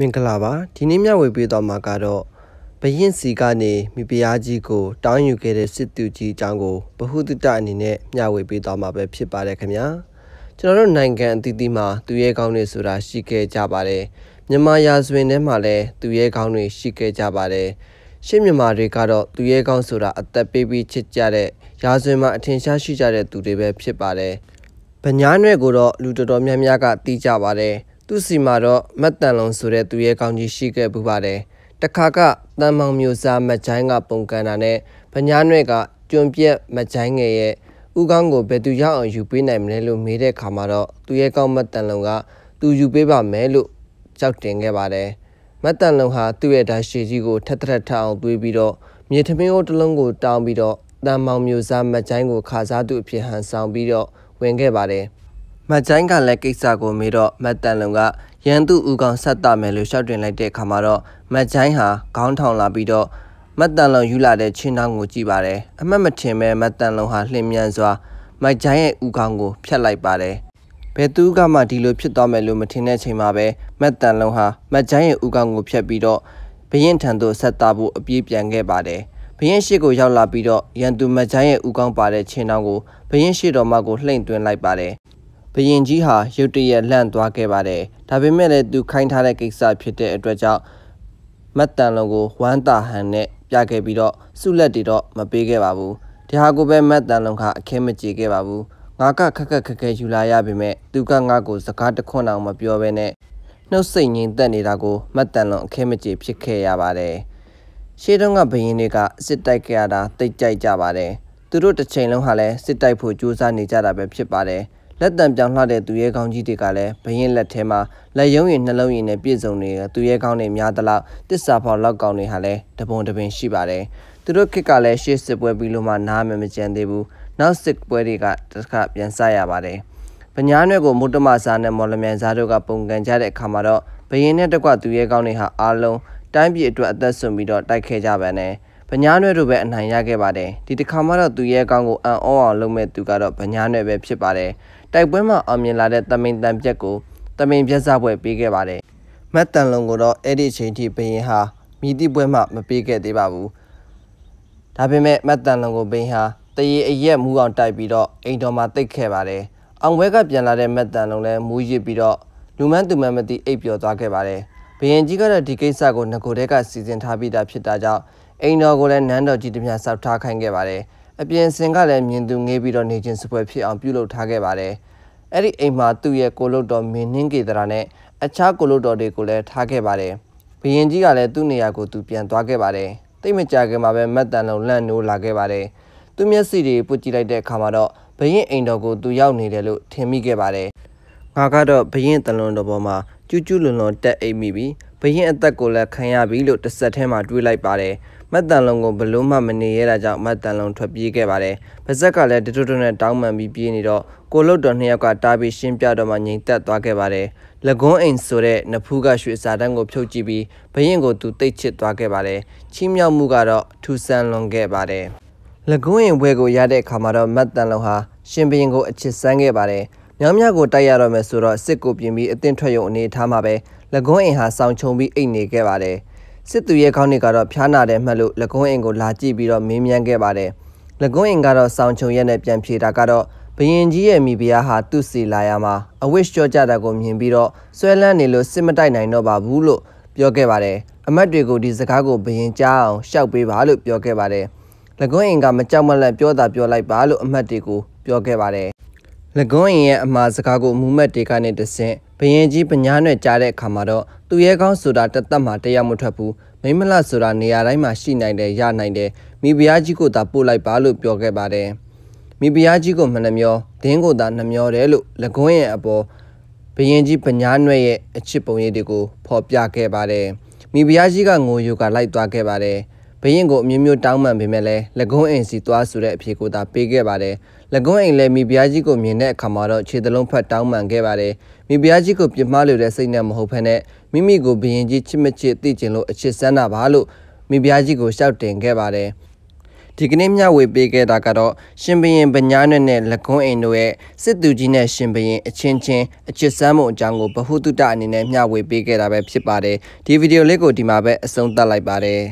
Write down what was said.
မင်္ဂလာပါဒီနေ့မျှဝေပေးသွားမှာကတော့ဘရင်စီကနေမိဖုရားကြီးကိုတောင်းယူခဲ့တဲ့စစ်သူကြီးအကြောင်းကိုဗဟုသုတအနေနဲ့မျှဝေပေးသွားမှာပဲဖြစ်ပါတယ်ခင်ဗျာကျွန်တော်တို့နိုင်ငံအသီးသီးမှာသူရဲကောင်းတွေဆိုတာရှိခဲ့ကြပါတယ်မြန်မာရာဇဝင်ထဲမှာလည်းသူရဲကောင်းတွေရှိခဲ့ကြပါတယ်ရှေ့မြန်မာတွေကတော့သူရဲကောင်းဆိုတာအသက်ပေးပြီးချစ်ကြတဲ့ရာဇဝင်မှာအထင်ရှားရှိကြတဲ့သူတွေပဲဖြစ်ပါတယ်ဗညာနယ်ကိုတော့လူတော်တော်များများကသိကြပါတယ်သူ့စီမှာတော့မက်တန်လုံဆိုတဲ့သူရဲ့ကောင်းကြီးရှိခဲ့ပူပါတယ်တခါကတန်မောင်မျိုးစားမချိုင်းကပုံကန်တာနဲ့ဗညာနွဲ့ကကျွံပြက်မချိုင်းငယ်ရဲ့ဥကောင်းကိုဘယ်သူရောက်အောင်ယူပေးနိုင်မလဲလို့မေးတဲ့ခါမှာတော့သူရဲ့ကောင်းမက်တန်လုံကသူယူပေးပါမယ်လို့ကြောက်တင်ခဲ့ပါတယ်မက်တန်လုံဟာသူ့ရဲ့ဓာရှိကြီးကိုထက်ထက်ထအောင်တွေးပြီးတော့မြေထမင်းအိုးတစ်လုံးကိုတောင်းပြီးတော့တန်မောင်မျိုးစားမချိုင်းကိုခါစားသူအဖြစ်ဟန်ဆောင်ပြီးတော့ဝင်ခဲ့ပါတယ်။မတ်ကျိုင်းကလည်းကိစ္စကိုမေးတော့မတ်တန်လုံကရန်သူဦးကောင်ဆက်တာမယ်လို့ရှောက်တင်လိုက်တဲ့အခါမှာတော့မတ်ကျိုင်းဟာခေါင်းထောင်လာပြီးတော့မတ်တန်လုံယူလာတဲ့ချင်းတောင်းကိုကြည့်ပါတယ်အမှတ်မထင်ပဲမတ်တန်လုံဟာလှင်မြန်စွာမတ်ကျိုင်းရဲ့ဦးကောင်ကိုဖျက်လိုက်ပါတယ်ဘယ်သူကမှဒီလိုဖြစ်သွားမယ်လို့မထင်တဲ့အချိန်မှာပဲမတ်တန်လုံဟာမတ်ကျိုင်းရဲ့ဦးကောင်ကိုဖျက်ပြီးတော့ဘရင်ထံသို့ဆက်တာဖို့အပြေးပြန်ခဲ့ပါတယ်ဘရင်ရှိကိုရောက်လာပြီးတော့ရန်သူမတ်ကျိုင်းရဲ့ဦးကောင်ပါတဲ့ချင်းတောင်းကိုဘရင်ရှိတော်မကိုလှိမ့်သွင်းလိုက်ပါတယ်ဘရင်ကြီးဟာရုတ်တရက်လန့်သွားခဲ့ပါတယ်။ဒါပေမဲ့လည်းသူခိုင်းထားတဲ့ကိစ္စဖြစ်တဲ့အတွက်ကြောင့်မတ်တန်လုံးကိုဝမ်းတာဟန်နဲ့ပြခဲ့ပြီးတော့စုလက်တွေတော့မပေးခဲ့ပါဘူး။ဒီဟာကိုပဲမတ်တန်လုံးကအခဲမကြေခဲ့ပါဘူး။ငါကခက်ခက်ခက်ခဲယူလာရပေမဲ့သူကငါ့ကိုစကားတခွန်းအောင်မပြောဘဲနဲ့နှုတ်ဆက်ငြိမ်သက်နေတာကိုမတ်တန်လုံးအခဲမကြေဖြစ်ခဲ့ရပါတယ်။ရှေ့တုန်းကဘရင်တွေကအစ်စ်တိုက်ကြတာတိတ်ကြိုက်ကြပါတယ်။သူတို့တစ်ချိန်လုံးဟာလည်းစစ်တိုက်ဖို့ကြိုးစားနေကြတာပဲဖြစ်ပါတယ်။လက်တံပြောင်လှတဲ့သူရဲကောင်းကြီးတွေကလည်းဘရင်လက်ထဲမှာလက်ရုံးရည်နှလုံးရည်နဲ့ပြည့်စုံနေတဲ့သူရဲကောင်းတွေများသလောက်တစ္ဆာဖောက်လောက်ကောင်းတွေဟာလည်းတပုံတပင်ရှိပါတယ်။သူတို့ခက်ကလည်းရှေ့စစ်ပွဲပြီးလို့မှနားမမကြမ်းသေးဘူး။နောက်စစ်ပွဲတွေကတစ်ခါပြန်ဆရပါတယ်။ပညာနယ်ကိုမုတ္တမစာနဲ့မော်လမြိုင်စားတို့ကပုံကန်ကြတဲ့အခါမှာတော့ဘရင်နဲ့တကွသူရဲကောင်းတွေဟာအားလုံးတိုင်းပြည်အတွက်အသက်ဆွန်ပြီးတော့တိုက်ခဲ့ကြပါနဲ့။ဗညာနွဲ့တို့ပဲအနိုင်ရခဲ့ပါတယ်ဒီတစ်ခါမှတော့သူရဲ့အကောင့်ကိုအံ့ဩအောင်လုပ်မဲ့သူကတော့ဗညာနွဲ့ပဲဖြစ်ပါတယ်တိုက်ပွဲမှာအောင်မြင်လာတဲ့တမင်တန်ပြက်ကိုတမင်ပြက်စားပွဲပေးခဲ့ပါတယ်မတ်တန်လုံကိုတော့အဲ့ဒီချိန်ထိဘရင်ဟာမိတိပွဲမှာမပေးခဲ့သေးပါဘူးဒါပေမဲ့မတ်တန်လုံကိုဘရင်ဟာတရေအရက်မူးအောင်တိုက်ပြီးတော့အိမ်တော်မှာတိတ်ခဲ့ပါတယ်အောင်ဝဲကပြန်လာတဲ့မက်တန်လုံးလည်းမူးရစ်ပြီးတော့လူမန်းသူမန်းမသိအိပ်ပျော်သွားခဲ့ပါတယ်။ဘယင်ကြီးကတော့ဒီကိစ္စကိုငကိုတဲကစီစဉ်ထားပြီးသားဖြစ်တာကြောင့်အိမ်တော်ကိုလည်းနန်းတော်ကြီးတမျှဆောက်ထားခိုင်းခဲ့ပါတယ်။အပြင်စင်ကလည်းမြင်သူငေးပြီးတော့နေချင်းစပွဲဖြစ်အောင်ပြုလုပ်ထားခဲ့ပါတယ်။အဲ့ဒီအိမ်မှာသူ့ရဲ့ကိုလုတ်တော်မင်းနှင်းကေတရာနဲ့အခြားကိုလုတ်တော်တွေကိုလည်းထားခဲ့ပါတယ်။ဘယင်ကြီးကလည်းသူ့နေရာကိုသူပြန်သွားခဲ့ပါတယ်။တိတ်မကြခင်မှာပဲမက်တန်လုံးလန့်နိုးလာခဲ့ပါတယ်။သူ့မျက်စိတွေပုတ်ကြည့်လိုက်တဲ့အခါမှာတော့ဘယင်အိမ်တော်ကိုသူရောက်နေတယ်လို့ထင်မိခဲ့ပါတယ်။ငါကတော့ဘယင်တလွန်တော်ပေါ်မှာကျူးကျူးလွန်လွန်တက်အိပ်မိပြီးဘယင်အသက်ကိုလည်းခံရပြီလို့တစ်ဆက်တည်းမှာတွေးလိုက်ပါတယ်။မတ်တန်လုံကိုဘလို့မှမနေရတာကြောင့်မတ်တန်လုံထွက်ပြေးခဲ့ပါတယ်။ပါဇက်ကလည်းတတွတ်တွတ်နဲ့တောင်းပန်ပြီးပြေးနေတော့ကိုလုတ်တော်နှစ်ယောက်ကတားပြီးရှင်းပြတော့မှငြိမ်သက်သွားခဲ့ပါတယ်။လကွန်းအိမ်ဆိုတဲ့နဖူးကရွှေစာတန်းကိုဖြုတ်ကြည့်ပြီးဘရင်ကိုသူတိတ်ချစ်သွားခဲ့ပါတယ်။ချီးမြှောက်မှုကတော့ထူဆန်းလွန်ခဲ့ပါတယ်။လကွန်းအိမ်ဘွဲကိုရတဲ့အခါမှာတော့မတ်တန်လုံဟာရှင်ဘရင်ကိုအချစ်ဆန်းခဲ့ပါတယ်။မြောင်းမြကိုတိုက်ရတော့မယ်ဆိုတော့စစ်ကိုပြင်ပြီးအသင့်ထွက်ရုံအနေထားမှာပဲလကွန်းအင်ဟာစောင်းချုံပြီးအိတ်နေခဲ့ပါတယ်စစ်သူရဲခေါင်းတွေကတော့ဖျားနာတယ်မှတ်လို့လကုန်းအင်ကိုလာကြည့်ပြီးတော့မင်းမြန်းခဲ့ပါတယ်လကုန်းအင်ကတော့ဆောင်းချုံရက်နဲ့ပြန်ဖြေတာကတော့ဘယင်ကြီးရဲ့မိဖုရားဟာသူ့စီလာရမှာအဝိရှ်ကြောကြတာကိုမြင်ပြီးတော့ဆွဲလန်းနေလို့စစ်မတိုက်နိုင်တော့ပါဘူးလို့ပြောခဲ့ပါတယ်အမတ်တွေကိုဒီစကားကိုဘယင်ကြားအောင်ရှောက်ပေးပါလို့ပြောခဲ့ပါတယ်လကွန်းအင်ကမကြောက်မလန့်ပြောတာပြောလိုက်ပါလို့အမတ်တွေကိုပြောခဲ့ပါတယ်လကွန်းအင်ရဲ့အမှားစကားကိုမူမတ်တွေကနေတဆင့်ဘယင်ကြီးပညာနဲ့ကြားတဲ့အခါမှာတော့သူရဲကောင်းဆိုတာတသက်မှတရားမထွက်ဘူးမိမလဆိုတာနေရာတိုင်းမှာရှိနိုင်တယ်ရနိုင်တယ်မိဖုရားကြီးကိုသာပို့လိုက်ပါလို့ပြောခဲ့ပါတယ်မိဖုရားကြီးကို မှနှမျောဒင်းကိုသာနှမျောတယ်လို့၎င်းရဲ့အပေါ်ဘယင်ကြီးပညာနွဲ့ရဲ့အချစ်ပုံရိပ်တွေကိုဖော်ပြခဲ့ပါတယ်မိဖုရားကြီးကငိုယူကလိုက်သွားခဲ့ပါတယ်။ရင်ကိုအမျိုးမျိုးတောင်းပန်ပေမဲ့လည်း၎င်းအိမ်စီသွားဆိုတဲ့အဖြေကိုသာပေးခဲ့ပါတယ်။၎င်းအိမ်လည်းမိဖုရားကြီးကိုမြင်တဲ့အခါမှာတော့ခြေတလုံးဖက်တောင်းပန်ခဲ့ပါတယ်။မိဖုရားကြီးကိုပြမလို့တဲ့စိတ်နဲ့မဟုတ်ဖ ೇನೆ မိမိကိုဘရင်ကြီးချစ်မချစ်သိကျင်လို့အချစ်ဆန်းတာပါလို့မိဖုရားကြီးကိုရှောက်တင်ခဲ့ပါတယ်။ဒီကနေ့မျှဝေပေးခဲ့တာကတော့ရှင်ဘရင်ဗညာနဲ့နဲ့လကွန်းအိမ်တို့ရဲ့စစ်သူကြီးနဲ့ရှင်ဘရင်အချင်းချင်းအချစ်ဆန်းမှုအကြောင်းကိုဗဟုသုတအနေနဲ့မျှဝေပေးခဲ့တာပဲဖြစ်ပါတယ်ဒီဗီဒီယိုလေးကိုဒီမှာပဲအဆုံးသတ်လိုက်ပါတယ်